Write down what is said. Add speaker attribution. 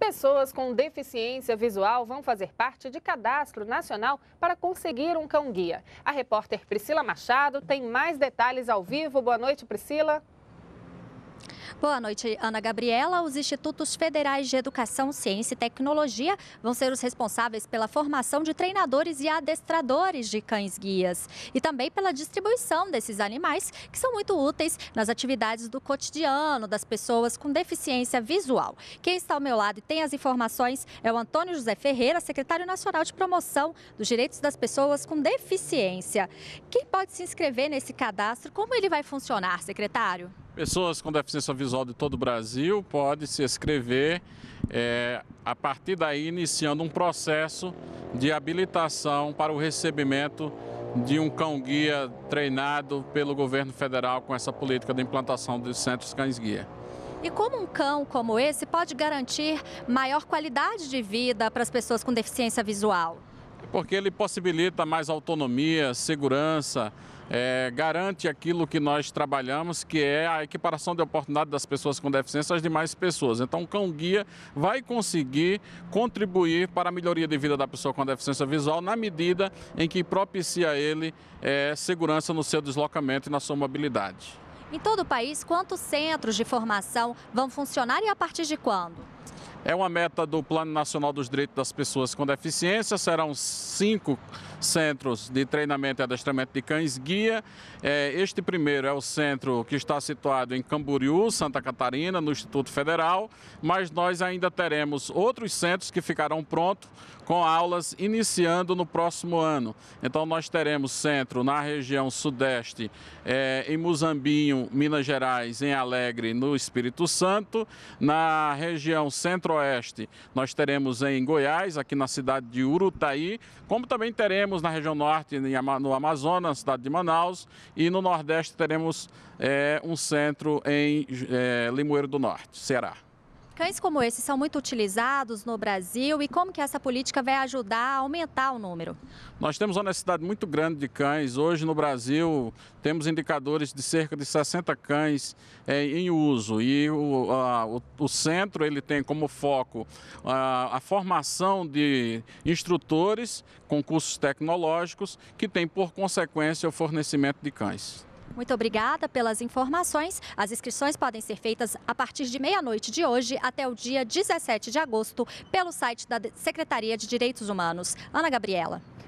Speaker 1: Pessoas com deficiência visual vão fazer parte de cadastro nacional para conseguir um cão-guia. A repórter Priscila Machado tem mais detalhes ao vivo. Boa noite, Priscila. Boa noite, Ana Gabriela. Os institutos federais de educação, ciência e tecnologia vão ser os responsáveis pela formação de treinadores e adestradores de cães guias e também pela distribuição desses animais que são muito úteis nas atividades do cotidiano das pessoas com deficiência visual. Quem está ao meu lado e tem as informações é o Antônio José Ferreira, secretário nacional de promoção dos direitos das pessoas com deficiência. Quem pode se inscrever nesse cadastro? Como ele vai funcionar, secretário?
Speaker 2: Pessoas com deficiência visual de todo o Brasil podem se inscrever é, a partir daí iniciando um processo de habilitação para o recebimento de um cão-guia treinado pelo governo federal com essa política de implantação dos centros cães-guia.
Speaker 1: E como um cão como esse pode garantir maior qualidade de vida para as pessoas com deficiência visual?
Speaker 2: Porque ele possibilita mais autonomia, segurança, é, garante aquilo que nós trabalhamos, que é a equiparação de oportunidade das pessoas com deficiência às demais pessoas. Então, o cão-guia vai conseguir contribuir para a melhoria de vida da pessoa com deficiência visual na medida em que propicia ele é, segurança no seu deslocamento e na sua mobilidade.
Speaker 1: Em todo o país, quantos centros de formação vão funcionar e a partir de quando?
Speaker 2: É uma meta do Plano Nacional dos Direitos das Pessoas com Deficiência. Serão cinco centros de treinamento e adestramento de cães guia. É, este primeiro é o centro que está situado em Camboriú, Santa Catarina, no Instituto Federal. Mas nós ainda teremos outros centros que ficarão prontos com aulas iniciando no próximo ano. Então, nós teremos centro na região sudeste, é, em Muzambinho, Minas Gerais, em Alegre, no Espírito Santo, na região centro centro-oeste, nós teremos em Goiás, aqui na cidade de Urutaí, como também teremos na região norte, no Amazonas, na cidade de Manaus, e no nordeste teremos é, um centro em é, Limoeiro do Norte, Ceará.
Speaker 1: Cães como esse são muito utilizados no Brasil e como que essa política vai ajudar a aumentar o número?
Speaker 2: Nós temos uma necessidade muito grande de cães. Hoje no Brasil temos indicadores de cerca de 60 cães é, em uso e o, a, o, o, centro ele tem como foco a, a formação de instrutores com cursos tecnológicos que tem por consequência o fornecimento de cães.
Speaker 1: Muito obrigada pelas informações. As inscrições podem ser feitas a partir de meia-noite de hoje até o dia 17 de agosto pelo site da Secretaria de Direitos Humanos. Ana Gabriela.